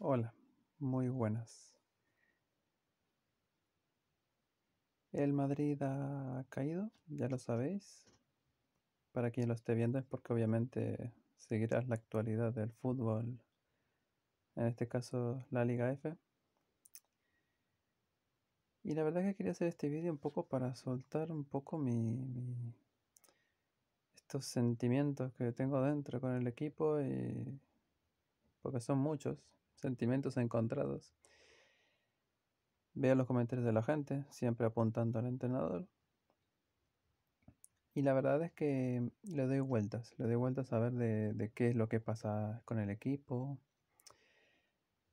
Hola, muy buenas. El Madrid ha caído, ya lo sabéis. Para quien lo esté viendo es porque obviamente seguirás la actualidad del fútbol, en este caso la Liga F. Y la verdad que quería hacer este vídeo un poco para soltar un poco mi, estos sentimientos que tengo dentro con el equipo y porque son muchos sentimientos encontrados. Veo los comentarios de la gente, siempre apuntando al entrenador. Y la verdad es que le doy vueltas, le doy vueltas a ver de, qué es lo que pasa con el equipo,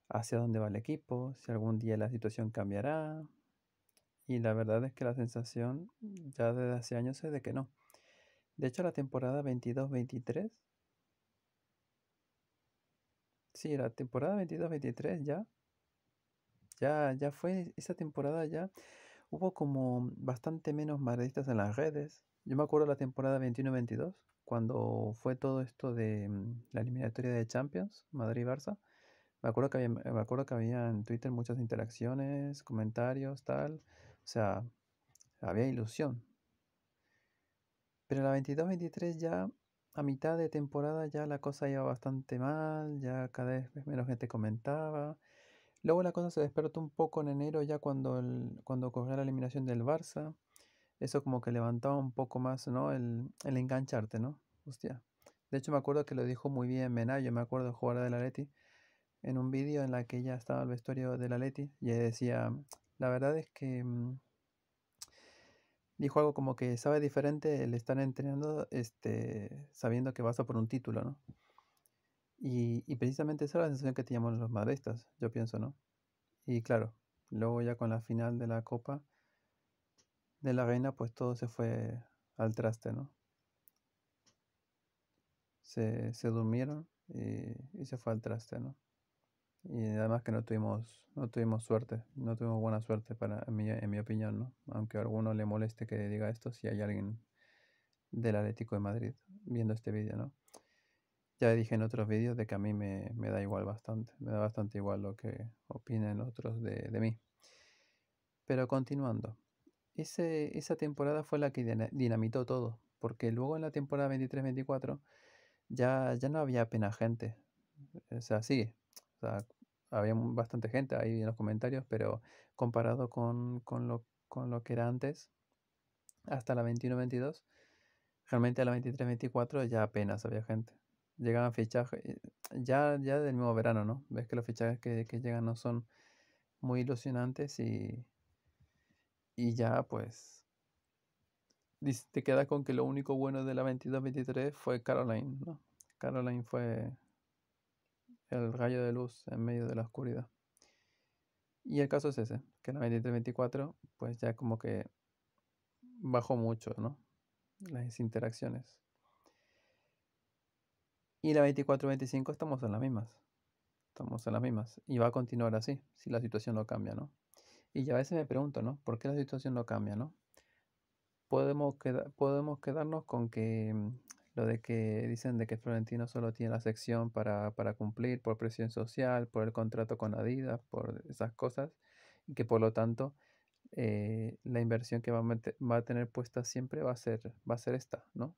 hacia dónde va el equipo, si algún día la situación cambiará. Y la verdad es que la sensación ya desde hace años es de que no. De hecho, la temporada 22-23 Sí, la temporada 22-23 ya. Ya, ya fue esa temporada ya. Hubo como bastante menos madridistas en las redes. Yo me acuerdo la temporada 21-22, cuando fue todo esto de mm, la eliminatoria de Champions, Madrid-Barça. Me acuerdo, que había, me acuerdo que había en Twitter muchas interacciones, comentarios, tal. O sea, había ilusión. Pero la 22-23 ya a mitad de temporada ya la cosa iba bastante mal, ya cada vez menos gente comentaba. Luego la cosa se despertó un poco en enero ya cuando, el, cuando ocurrió la eliminación del Barça. Eso como que levantaba un poco más, ¿no? El, el engancharte, ¿no? Hostia. De hecho me acuerdo que lo dijo muy bien Menayo, me acuerdo jugar la Leti. en un vídeo en la que ya estaba el vestuario la Leti. y decía, la verdad es que mm, dijo algo como que sabe diferente el estar entrenando este, sabiendo que vas a por un título, ¿no? Y, precisamente esa era la sensación que teníamos los madristas, yo pienso, ¿no? Y claro, luego ya con la final de la Copa de la Reina, pues todo se fue al traste, ¿no? Se, se durmieron y se fue al traste, ¿no? Y además que no tuvimos, no tuvimos suerte, no tuvimos buena suerte para, en, mi, opinión, ¿no? Aunque a alguno le moleste que diga esto, si hay alguien del Atlético de Madrid viendo este vídeo, ¿no? Ya dije en otros vídeos de que a mí me, da igual bastante, me da bastante igual lo que opinen otros de, de mí. Pero continuando, esa temporada fue la que dinamitó todo, porque luego en la temporada 23-24 ya, ya no había apenas gente. O sea, sí, o sea, había bastante gente ahí en los comentarios, pero comparado con, con, lo, que era antes, hasta la 21-22, realmente a la 23-24 ya apenas había gente. Llegaban fichajes, eh, ya, ya del mismo verano, ¿no? Ves que los fichajes que, que llegan no son muy ilusionantes y, y ya pues te quedas con que lo único bueno de la 22-23 fue Caroline, ¿no? Caroline fue el rayo de luz en medio de la oscuridad. Y el caso es ese, que la 23-24 pues ya como que bajó mucho, ¿no? Las interacciones. Y la 24-25 estamos en las mismas. Estamos en las mismas. Y va a continuar así, si la situación no cambia, ¿no? Y ya a veces me pregunto, ¿no? ¿Por qué la situación no cambia, ¿no? Podemos, podemos quedarnos con que lo de que dicen de que Florentino solo tiene la sección para, cumplir por presión social, por el contrato con Adidas, por esas cosas, y que por lo tanto eh, la inversión que va a, tener puesta siempre va a ser, va a ser esta, ¿no?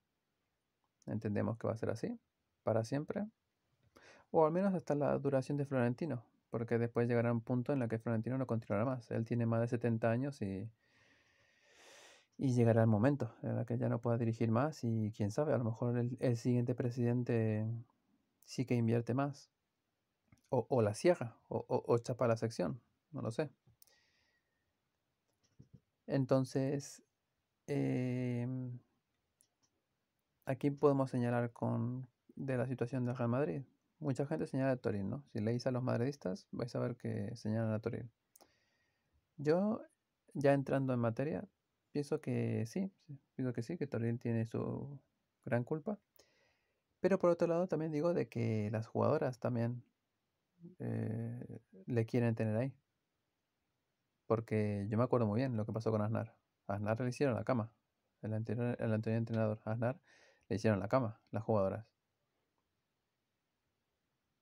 Entendemos que va a ser así, para siempre, o al menos hasta la duración de Florentino, porque después llegará un punto en el que Florentino no continuará más. Él tiene más de 70 años y y llegará el momento en el que ya no pueda dirigir más y quién sabe, a lo mejor el, siguiente presidente sí que invierte más. O, la cierra, o, chapa la sección, no lo sé. Entonces, em, aquí podemos señalar con, de la situación del Real Madrid. Mucha gente señala a Toril, ¿no? Si leéis a los madridistas, vais a ver que señalan a Toril. Yo, ya entrando en materia, pienso que sí, pienso que sí, que tiene su gran culpa. Pero por otro lado también digo de que las jugadoras también eh, le quieren tener ahí. Porque yo me acuerdo muy bien lo que pasó con Aznar. A Aznar le hicieron la cama. El anterior, el anterior entrenador, Aznar, le hicieron la cama, las jugadoras.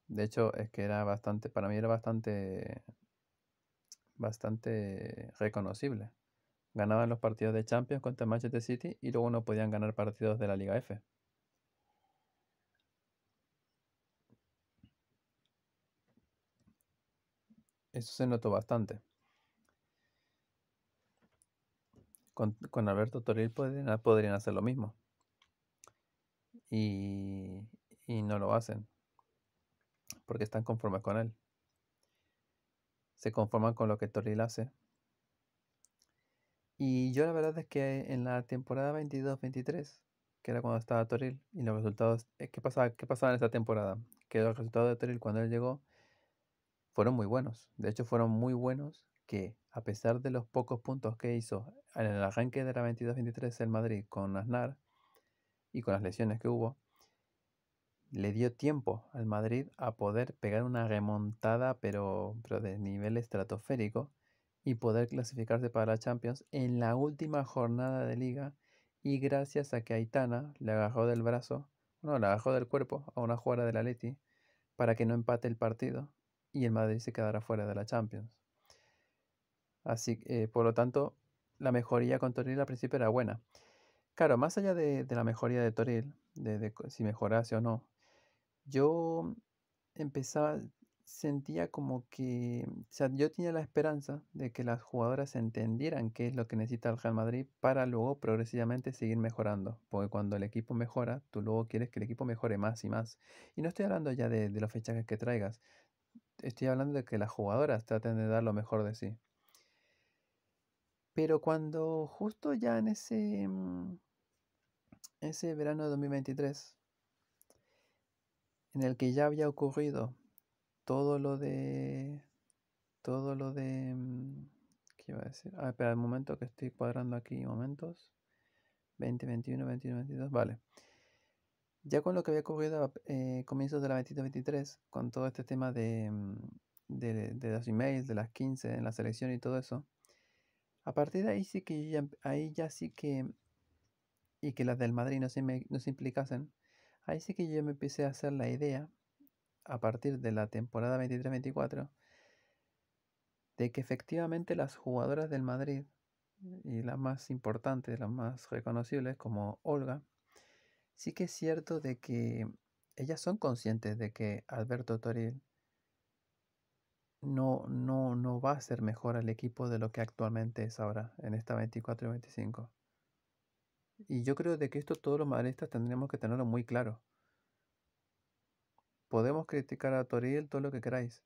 De hecho, es que era bastante, para mí era bastante, bastante reconocible Ganaban los partidos de Champions contra Manchester City y luego no podían ganar partidos de la Liga F. Eso se notó bastante. Con, con Alberto Toril podrían, podrían, hacer lo mismo. Y, y no lo hacen. Porque están conformes con él. Se conforman con lo que Toril hace y yo la verdad es que en la temporada 22-23, que era cuando estaba Toril, y los resultados, eh, ¿qué pasaba, en esa temporada? Que los resultados de Toril cuando él llegó fueron muy buenos. De hecho, fueron muy buenos que a pesar de los pocos puntos que hizo en el arranque de la 22-23 el Madrid con Aznar y con las lesiones que hubo, le dio tiempo al Madrid a poder pegar una remontada, pero, pero de nivel estratosférico, y poder clasificarse para la Champions en la última jornada de liga y gracias a que Aitana le agarró del brazo, no, le agarró del cuerpo a una jugada del Leti. para que no empate el partido y el Madrid se quedará fuera de la Champions. Así que eh, por lo tanto, la mejoría con Toril al principio era buena. Claro, más allá de, la mejoría de Toril, de, de si mejorase o no, yo empezaba, sentía como que, o sea, yo tenía la esperanza de que las jugadoras entendieran qué es lo que necesita el Real Madrid para luego progresivamente seguir mejorando, porque cuando el equipo mejora, tú luego quieres que el equipo mejore más y más. Y no estoy hablando ya de, los fichajes que traigas, estoy hablando de que las jugadoras traten de dar lo mejor de sí. Pero cuando justo ya en ese, mm, ese verano de 2023, en el que ya había ocurrido todo lo de. Todo lo de. Mm, ¿Qué iba a decir? Ah, espera, un momento que estoy cuadrando aquí, momentos. 20, 21, 22, vale. Ya con lo que había ocurrido a eh, comienzos de la 22-23, con todo este tema mm, de, de, los emails, de las 15, en la selección y todo eso, a partir de ahí sí que em, ahí ya sí que, mm, y que las del Madrid no se, implicasen, ahí sí que yo me empecé a hacer la idea a partir de la temporada 23-24 de que efectivamente las jugadoras del Madrid y las más importantes, las más reconocibles como Olga, sí que es cierto de que ellas son conscientes de que Alberto Toril no, no, no va a ser mejor al equipo de lo que actualmente es ahora, en esta 24 25. Y yo creo de que esto todos los madridistas tendríamos que tenerlo muy claro podemos criticar a Toril todo lo que queráis,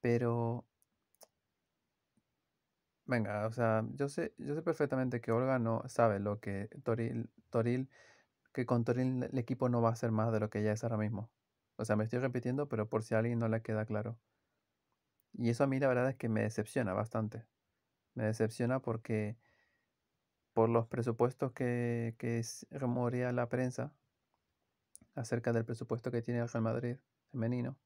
pero venga, o sea, yo sé, yo sé perfectamente que Olga no sabe lo que Toril, Toril, que con Toril el equipo no va a ser más de lo que ya es ahora mismo. O sea, me estoy repitiendo, pero por si a alguien no le queda claro. Y eso a mí la verdad es que me decepciona bastante. Me decepciona porque por los presupuestos que, que la prensa, acerca del presupuesto que tiene el Real Madrid femenino.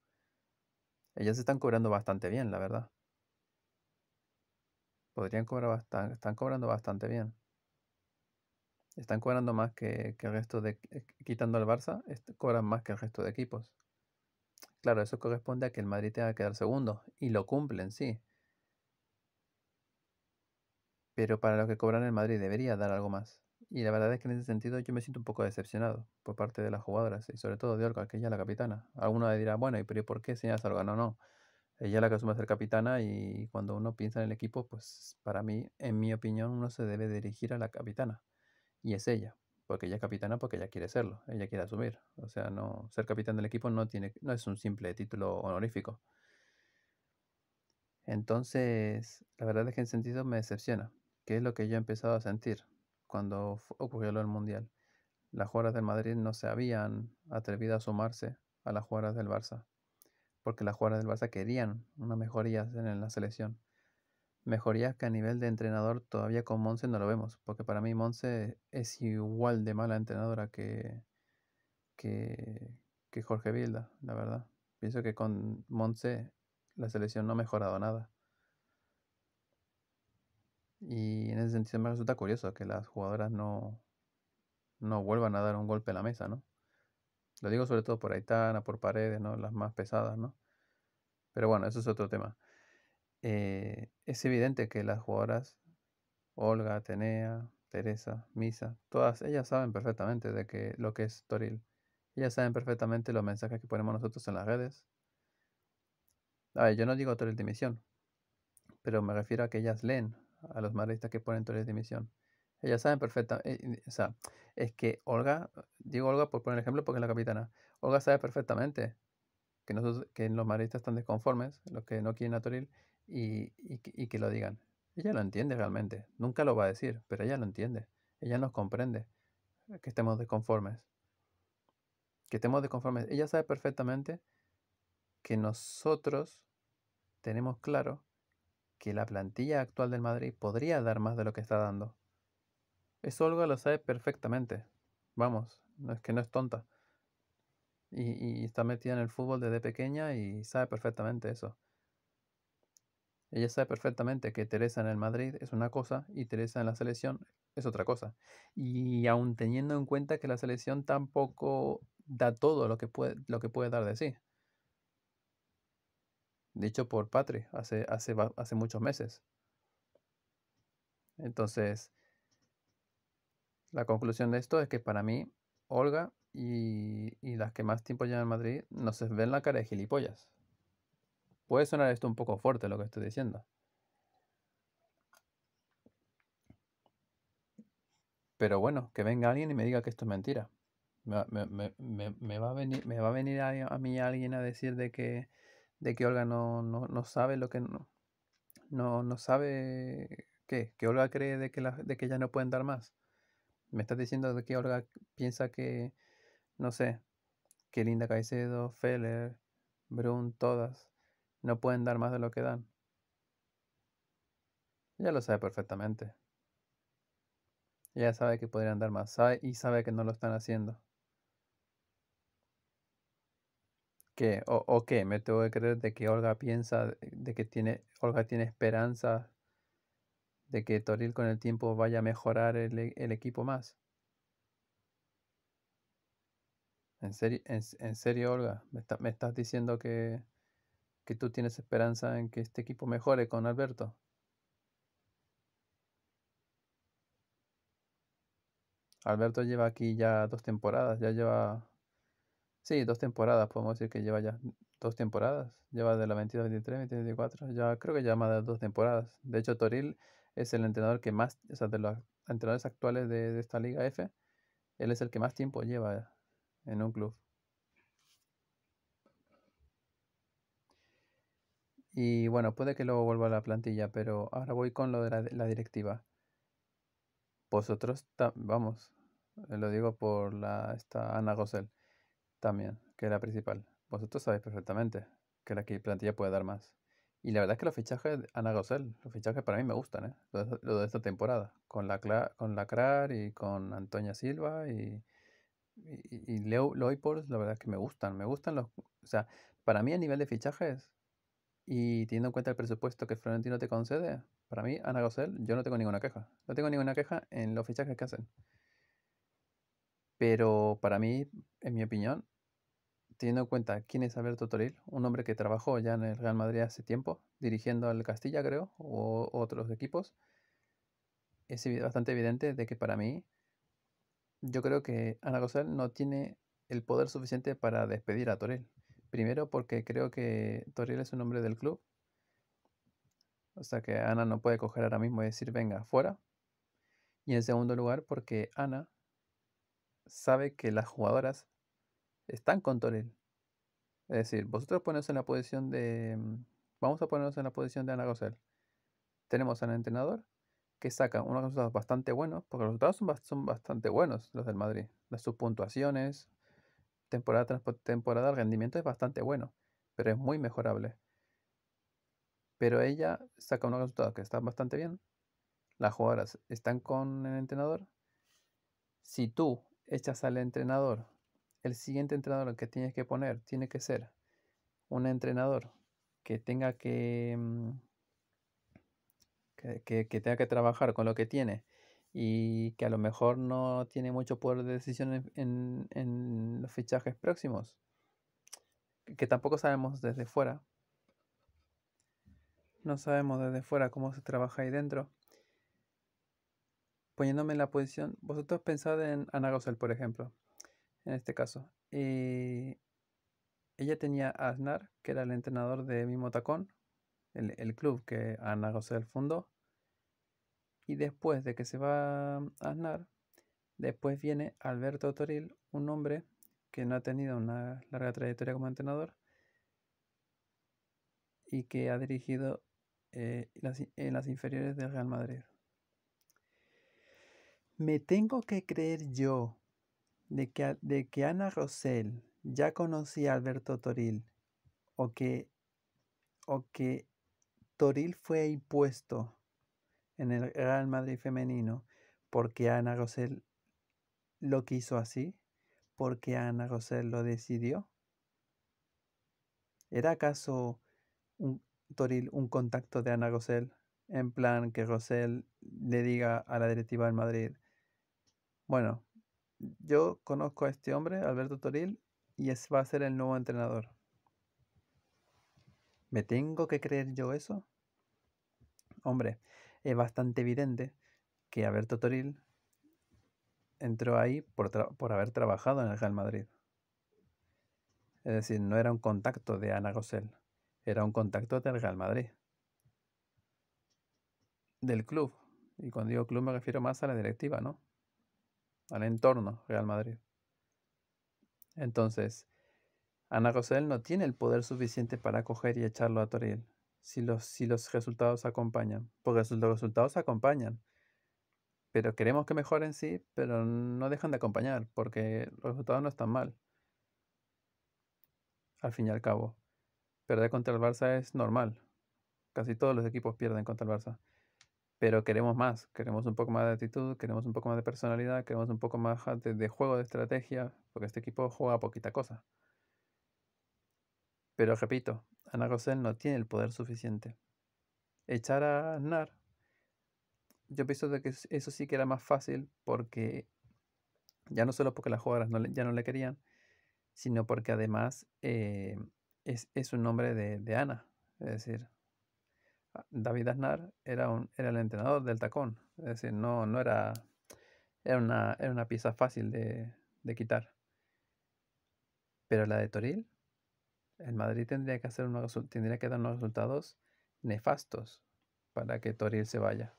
Ellas están cobrando bastante bien, la verdad. Podrían cobrar bastante, están cobrando bastante bien. Están cobrando más que, el resto de, quitando al Barça, este, cobran más que el resto de equipos. Claro, eso corresponde a que el Madrid tenga que dar segundo, y lo cumplen, sí. Pero para lo que cobran el Madrid debería dar algo más. Y la verdad es que en ese sentido yo me siento un poco decepcionado por parte de las jugadoras y sobre todo de Olga, que ella es la capitana. Alguna dirá, bueno, ¿y por qué señalas a Olga? No, no. Ella es la que asume ser capitana y cuando uno piensa en el equipo, pues para mí, en mi opinión, uno se debe dirigir a la capitana. Y es ella, porque ella es capitana porque ella quiere serlo, ella quiere asumir. O sea, no ser capitán del equipo no, tiene, no es un simple título honorífico. Entonces, la verdad es que en ese sentido me decepciona, que es lo que yo he empezado a sentir cuando ocurrió el Mundial. Las jugadoras del Madrid no se habían atrevido a sumarse a las jugadoras del Barça, porque las jugadoras del Barça querían una mejoría en la selección. mejoría que a nivel de entrenador todavía con Monse no lo vemos, porque para mí Monse es igual de mala entrenadora que, que, Jorge Vilda, la verdad. Pienso que con Monse la selección no ha mejorado nada. Y en ese sentido me resulta curioso que las jugadoras no, no vuelvan a dar un golpe a la mesa, ¿no? Lo digo sobre todo por Aitana, por Paredes, ¿no? Las más pesadas, ¿no? Pero bueno, eso es otro tema. Eh, es evidente que las jugadoras, Olga, Atenea, Teresa, Misa, todas ellas saben perfectamente de que, lo que es Toril. Ellas saben perfectamente los mensajes que ponemos nosotros en las redes. A ver, yo no digo Toril de misión, pero me refiero a que ellas leen a los maristas que ponen Torres de dimisión. Ellas saben perfectamente, eh, o sea, es que Olga, digo Olga por poner ejemplo porque es la capitana, Olga sabe perfectamente que, los maristas están desconformes, los que no quieren a Toril, y, y, que lo digan. Ella lo entiende realmente, nunca lo va a decir, pero ella lo entiende, ella nos comprende que estemos desconformes. Que estemos desconformes. Ella sabe perfectamente que nosotros tenemos claro que la plantilla actual del Madrid podría dar más de lo que está dando. Eso Olga lo sabe perfectamente. Vamos, no es que no es tonta. Y, está metida en el fútbol desde pequeña y sabe perfectamente eso. Ella sabe perfectamente que Teresa en el Madrid es una cosa y Teresa en la selección es otra cosa. Y aun teniendo en cuenta que la selección tampoco da todo lo que puede, lo que puede dar de sí dicho por Patri hace, hace, hace muchos meses. Entonces, la conclusión de esto es que para mí, Olga y, las que más tiempo llevan en Madrid no se ven la cara de gilipollas. Puede sonar esto un poco fuerte lo que estoy diciendo. Pero bueno, que venga alguien y me diga que esto es mentira. Me, me, me, me va, a venir, me va a venir a mí alguien a decir de que de que Olga no, no, sabe lo que no, no, no sabe qué, que Olga cree de que, la, de que ya no pueden dar más. Me estás diciendo de que Olga piensa que, no sé, que Linda Caicedo, Feller, Brun, todas, no pueden dar más de lo que dan. Ella lo sabe perfectamente. Ella sabe que podrían dar más y sabe que no lo están haciendo. ¿Qué? O, ¿O, qué? ¿Me tengo que creer de que Olga piensa, eh, de que tiene, Olga tiene esperanza de que Toril con el tiempo vaya a mejorar el, e, equipo más? ¿En serio, en, serio Olga? ¿Me, estás diciendo que tú tienes esperanza en que este equipo mejore con Alberto? Alberto lleva aquí ya dos temporadas, ya lleva Sí, dos temporadas, podemos decir que lleva ya dos temporadas. Lleva de la 22, 23, 23, 24. Ya creo que ya más de dos temporadas. De hecho, Toril es el entrenador que más, o sea, de los entrenadores actuales de, esta Liga F, él es el que más tiempo lleva en un club. Y bueno, puede que luego vuelva a la plantilla, pero ahora voy con lo de la, directiva. Vosotros, vamos, eh, lo digo por la, esta Ana Rosel también, que es la principal. Vosotros sabéis perfectamente que la que plantilla puede dar más. Y la verdad es que los fichajes, Ana Gosel, los fichajes para mí me gustan, ¿eh? Lo de, esta temporada. Con la con Lacrar y con Antonia Silva y, y, Leo la verdad es que me gustan. Me gustan los. O sea, para mí a nivel de fichajes y teniendo en cuenta el presupuesto que Florentino te concede, para mí, Ana Gosel, yo no tengo ninguna queja. No tengo ninguna queja en los fichajes que hacen. Pero para mí, en mi opinión, teniendo en cuenta quién es Alberto Toril, un hombre que trabajó ya en el Real Madrid hace tiempo, dirigiendo al Castilla, creo, o otros equipos, es bastante evidente de que para mí, yo creo que Ana González no tiene el poder suficiente para despedir a Toril. Primero porque creo que Toril es un hombre del club. O sea que Ana no puede coger ahora mismo y decir, venga, fuera. Y en segundo lugar porque Ana sabe que las jugadoras están con Toril. Es decir, vosotros mm, poneros en la posición de. Vamos a ponernos en la posición de Ana Gossel. Tenemos al entrenador que saca unos resultados bastante buenos, porque los resultados son, son bastante buenos los del Madrid. Las sus puntuaciones, temporada tras temporada, el rendimiento es bastante bueno, pero es muy mejorable. Pero ella saca unos resultados que están bastante bien. Las jugadoras están con el entrenador. Si tú echas al entrenador el siguiente entrenador que tienes que poner tiene que ser un entrenador que tenga mm, que, que, tenga que trabajar con lo que tiene y que a lo mejor no tiene mucho poder de decisión en, los fichajes próximos, que tampoco sabemos desde fuera. No sabemos desde fuera cómo se trabaja ahí dentro. Poniéndome en la posición, vosotros pensad en Ana por ejemplo en este caso. Eh, ella tenía a Aznar, que era el entrenador de Mimo Tacón, el, club que Ana Rosel fundó. Y después de que se va Aznar, después viene Alberto Toril, un hombre que no ha tenido una larga trayectoria como entrenador y que ha dirigido eh, en las inferiores del Real Madrid. Me tengo que creer yo de que, Ana Rosell ya conocía a Alberto Toril o que, o que Toril fue impuesto en el Real Madrid femenino porque Ana Rosell lo quiso así, porque Ana Rosell lo decidió. ¿Era acaso un, Toril un contacto de Ana Rosell? En plan que Rosell le diga a la directiva del Madrid, bueno, yo conozco a este hombre, Alberto Toril, y es, va a ser el nuevo entrenador. ¿Me tengo que creer yo eso? Hombre, es bastante evidente que Alberto Toril entró ahí por, haber trabajado en el Real Madrid. Es decir, no era un contacto de Ana Gossel, era un contacto del Real Madrid. Del club. Y cuando digo club me refiero más a la directiva, ¿no? al entorno Real Madrid. Entonces, Ana Rosel no tiene el poder suficiente para coger y echarlo a Toril si los, si los resultados acompañan, porque los resultados acompañan. Pero queremos que mejoren, sí, pero no dejan de acompañar, porque los resultados no están mal, al fin y al cabo. Perder contra el Barça es normal. Casi todos los equipos pierden contra el Barça pero queremos más, queremos un poco más de actitud, queremos un poco más de personalidad, queremos un poco más ah, de, juego, de estrategia, porque este equipo juega poquita cosa. Pero repito, Ana Rosel no tiene el poder suficiente. Echar a Aznar, yo pienso que eso sí que era más fácil porque ya no solo porque las jugadoras ya no le querían, sino porque además eh, es, un nombre de, de Ana. Es decir, Ah, David Aznar era, era el entrenador del tacón, es decir, no, era, una, pieza fácil de, quitar. Pero la de Toril, el Madrid tendría que, hacer tendría que dar unos resultados nefastos para que Toril se vaya.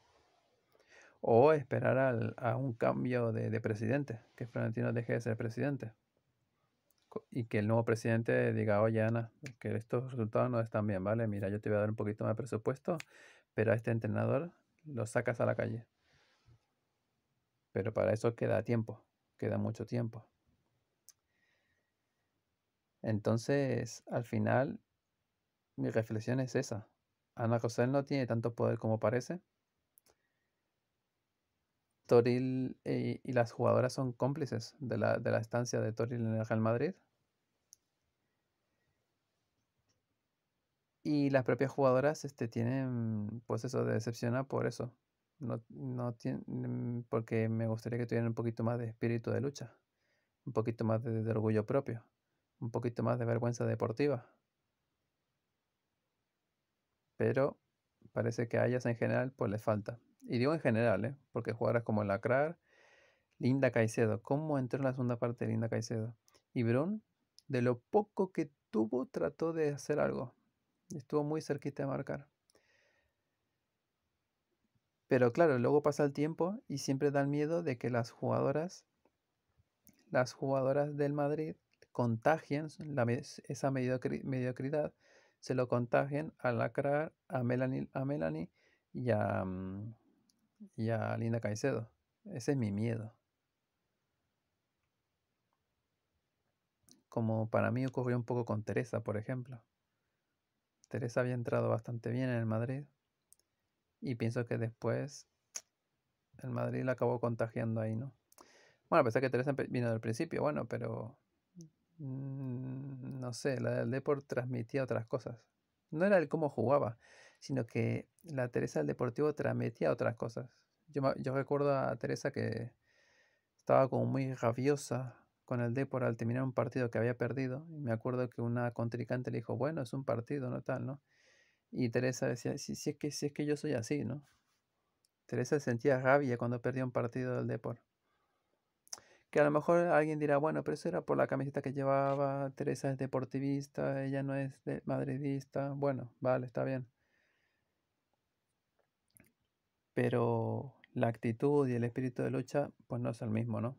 O esperar a un cambio de, de presidente, que Florentino deje de ser presidente y que el nuevo presidente diga, oye Ana, que estos resultados no están bien, ¿vale? Mira, yo te voy a dar un poquito más de presupuesto, pero a este entrenador lo sacas a la calle. Pero para eso queda tiempo, queda mucho tiempo. Entonces, al final, mi reflexión es esa. Ana Rosell no tiene tanto poder como parece. Toril eh, y, las jugadoras son cómplices de la, de la estancia de Toril en el Real Madrid. Y las propias jugadoras este, tienen, pues eso, de decepcionar por eso. No, mm, porque me gustaría que tuvieran un poquito más de espíritu de lucha, un poquito más de, orgullo propio, un poquito más de vergüenza deportiva. Pero parece que a ellas en general pues les falta. Y digo en general, ¿eh? porque jugadoras como Lacrar, Linda Caicedo, ¿cómo entró en la segunda parte Linda Caicedo? Y Brun, de lo poco que tuvo, trató de hacer algo. Estuvo muy cerquita de marcar. Pero claro, luego pasa el tiempo y siempre da el miedo de que las jugadoras, las jugadoras del Madrid contagien esa mediocridad, se lo contagien a Lacrar, a Melanie, a Melanie y, mm, y a Linda Caicedo. Ese es mi miedo. Como para mí ocurrió un poco con Teresa, por ejemplo. Teresa había entrado bastante bien en el Madrid y pienso que después el Madrid la acabó contagiando ahí, ¿no? Bueno, a pesar que Teresa vino del principio, bueno, pero mm, no sé, la del Deport transmitía otras cosas. No era el cómo jugaba, sino que la Teresa del Deportivo transmitía otras cosas. Yo, yo recuerdo a Teresa que estaba como muy rabiosa, con el Depor al terminar un partido que había perdido. Y me acuerdo que una contricante le dijo, bueno, es un partido, no tal, ¿no? Y Teresa decía, si, es, que, si es que yo soy así, ¿no? Teresa sentía rabia cuando perdía un partido del Depor. Que a lo mejor alguien dirá, bueno, pero eso era por la camiseta que llevaba, Teresa es deportivista, ella no es madridista, bueno, vale, está bien. Pero la actitud y el espíritu de lucha, pues no es el mismo, ¿no?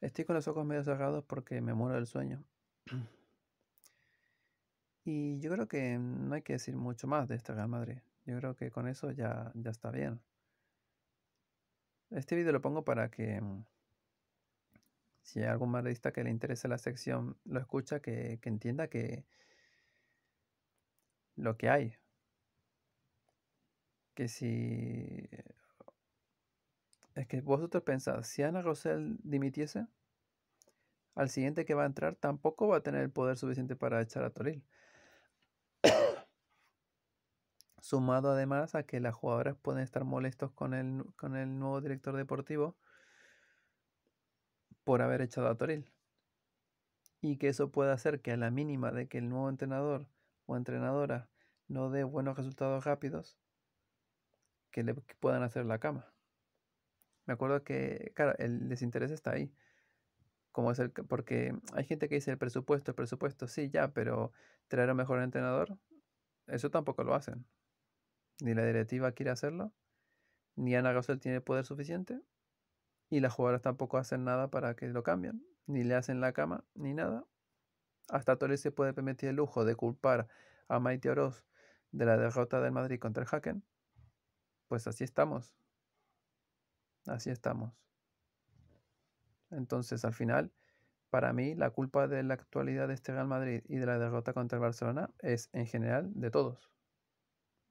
Estoy con los ojos medio cerrados porque me muero del sueño. Y yo creo que no hay que decir mucho más de esta gran madre. Yo creo que con eso ya, ya está bien. Este vídeo lo pongo para que mm, si hay algún madridista que le interese la sección, lo escucha, que entienda que lo que hay. Que si es que vosotros pensáis, si Ana Rosell dimitiese, al siguiente que va a entrar tampoco va a tener el poder suficiente para echar a Toril. Sumado además a que las jugadoras pueden estar molestos con el, con el nuevo director deportivo por haber echado a Toril. Y que eso pueda hacer que a la mínima de que el nuevo entrenador o entrenadora no dé buenos resultados rápidos, que le puedan hacer la cama me acuerdo que, claro, el desinterés está ahí. Como es el, porque hay gente que dice el presupuesto, el presupuesto, sí, ya, pero traer a un mejor entrenador, eso tampoco lo hacen. Ni la directiva quiere hacerlo, ni Ana Gasol tiene poder suficiente, y las jugadoras tampoco hacen nada para que lo cambien, ni le hacen la cama, ni nada. Hasta Torres se puede permitir el lujo de culpar a Maite Oroz de la derrota del Madrid contra el Haken. Pues así estamos. Así estamos. Entonces, al final, para mí, la culpa de la actualidad de este Real Madrid y de la derrota contra el Barcelona es, en general, de todos.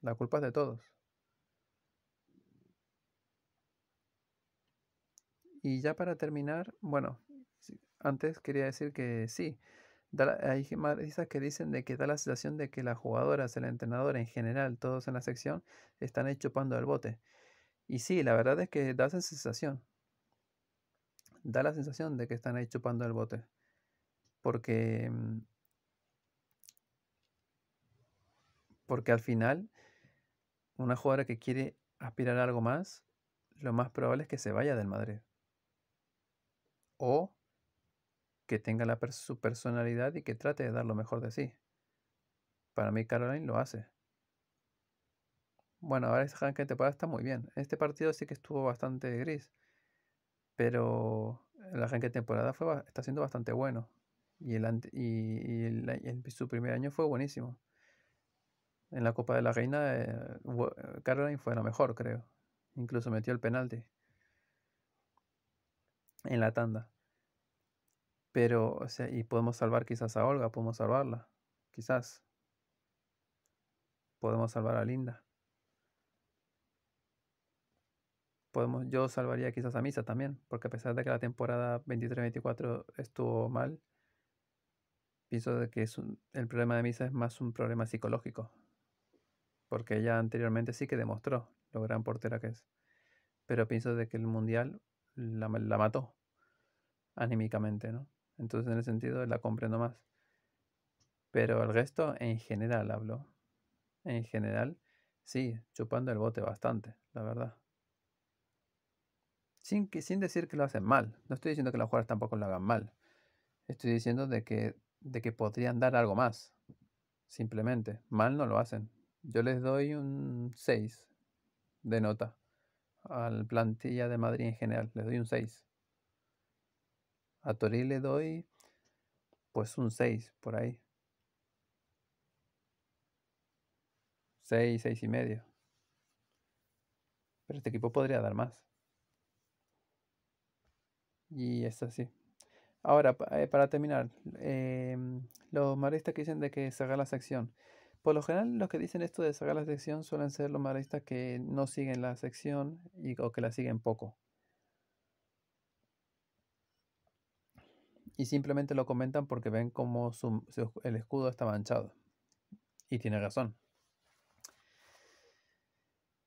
La culpa es de todos. Y ya para terminar, bueno, antes quería decir que sí, hay maristas que dicen de que da la sensación de que las jugadoras, el entrenador en general, todos en la sección, están ahí chupando el bote. Y sí, la verdad es que da esa sensación. Da la sensación de que están ahí chupando el bote. Porque. Mm, porque al final, una jugadora que quiere aspirar a algo más, lo más probable es que se vaya del Madrid. O que tenga la su personalidad y que trate de dar lo mejor de sí. Para mí Caroline lo hace. Bueno, ahora esta arranque de temporada está muy bien. Este partido sí que estuvo bastante gris. Pero el arranque de temporada fue, está siendo bastante bueno. Y, el, y, y, su primer año fue buenísimo. En la Copa de la Reina, eh, eh, Caroline fue la mejor, creo. Incluso metió el penalti. En la tanda. Pero, o sea, y podemos salvar quizás a Olga, podemos salvarla. Quizás. Podemos salvar a Linda. yo salvaría quizás a Misa también, porque a pesar de que la temporada 23-24 estuvo mal, pienso de que es el problema de Misa es más un problema psicológico, porque ella anteriormente sí que demostró lo gran portera que es, pero pienso de que el Mundial la, la mató anímicamente, ¿no? Entonces en ese sentido la comprendo más. Pero el resto en general hablo. En general, sí, chupando el bote bastante, la verdad. Sin, que, sin decir que lo hacen mal. No estoy diciendo que los jugadores tampoco lo hagan mal. Estoy diciendo de que, de que podrían dar algo más. Simplemente. Mal no lo hacen. Yo les doy un 6 de nota al plantilla de Madrid en general. Les doy un 6. A Toril le doy pues un 6 por ahí. 6, 6 y medio. Pero este equipo podría dar más. Y es así. Ahora, eh, para terminar, em, los maristas que dicen de que cerrar la sección. Por lo general, los que dicen esto de cerrar la sección suelen ser los maristas que no siguen la sección y, o que la siguen poco. Y simplemente lo comentan porque ven cómo el escudo está manchado. Y tiene razón.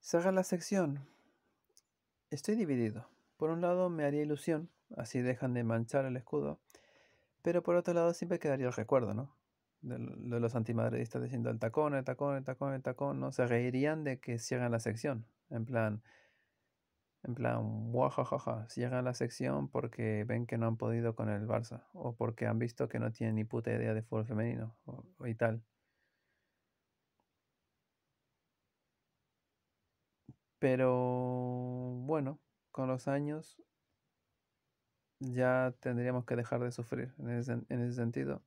Cerrar la sección. Estoy dividido. Por un lado, me haría ilusión así dejan de manchar el escudo. Pero por otro lado siempre quedaría el recuerdo, ¿no? De, los antimadridistas diciendo el tacón, el tacón, el tacón, el tacón, ¿no? Se reirían de que cierran la sección. En plan, en plan, guajajaja, cierran la sección porque ven que no han podido con el Barça. O porque han visto que no tienen ni puta idea de fútbol femenino o y tal. Pero bueno, con los años ya tendríamos que dejar de sufrir en ese, en ese sentido.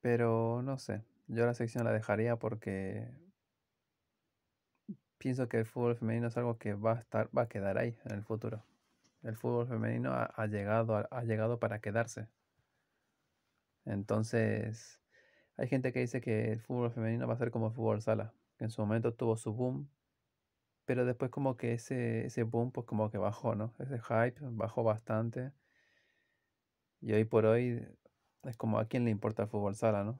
Pero no sé, yo la sección la dejaría porque pienso que el fútbol femenino es algo que va a estar, va a quedar ahí en el futuro. El fútbol femenino ha, llegado, ha llegado para quedarse. Entonces, hay gente que dice que el fútbol femenino va a ser como el fútbol sala, que en su momento tuvo su boom, pero después como que ese, ese boom pues como que bajó, ¿no? Ese hype bajó bastante. Y hoy por hoy eh, es como a quién le importa el fútbol sala, ¿no?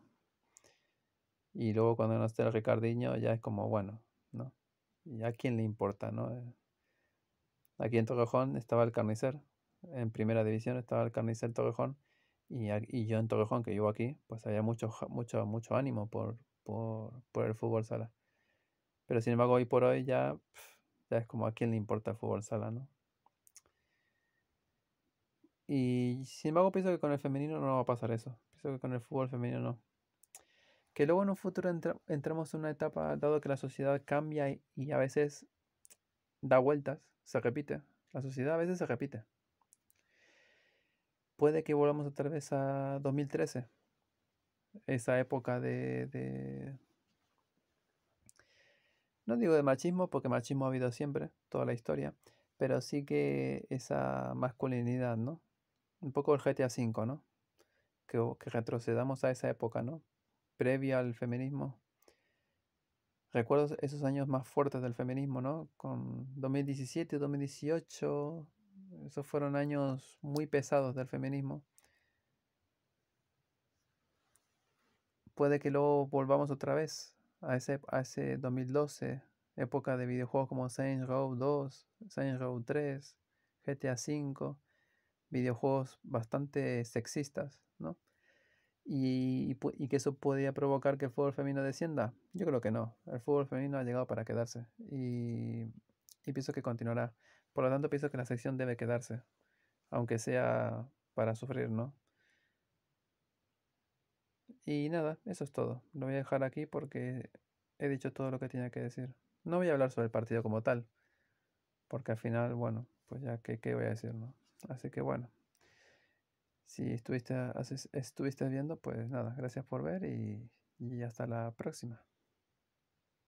Y luego cuando no esté el Ricardiño ya es como, bueno, ¿no? ¿Y a quién le importa, no? Eh, aquí en Torrejón estaba el carnicer. En primera división estaba el carnicer Torrejón. Y, yo en Torrejón, que vivo aquí, pues había mucho, mucho, mucho ánimo por, por, por el fútbol sala. Pero sin embargo, hoy por hoy ya, es como a quién le importa el fútbol sala, ¿no? Y sin embargo, pienso que con el femenino no va a pasar eso. Pienso que con el fútbol femenino no. Que luego en un futuro entremos entramos en una etapa, dado que la sociedad cambia y, a veces da vueltas, se repite. La sociedad a veces se repite. Puede que volvamos otra vez a 2013, esa época de no digo de machismo, porque machismo ha habido siempre, toda la historia, pero sí que esa masculinidad, ¿no? Un poco el GTA V, ¿no? Que, retrocedamos a esa época, ¿no? Previa al feminismo. Recuerdo esos años más fuertes del feminismo, ¿no? Con 2017, 2018, esos fueron años muy pesados del feminismo. Puede que luego volvamos otra vez a ese, 2012, época de videojuegos como Saints Row 2, Saints Row 3, GTA 5, videojuegos bastante sexistas, ¿no? Y, que eso podía provocar que el fútbol femenino descienda. Yo creo que no. El fútbol femenino ha llegado para quedarse y pienso que continuará. Por lo tanto, pienso que la sección debe quedarse, aunque sea para sufrir, ¿no? Y nada, eso es todo. Lo voy a dejar aquí porque he dicho todo lo que tenía que decir. No voy a hablar sobre el partido como tal, porque al final, bueno, pues ya qué, qué voy a decir, ¿no? Así que bueno, si estuviste, estuviste viendo, pues nada, gracias por ver y hasta la próxima.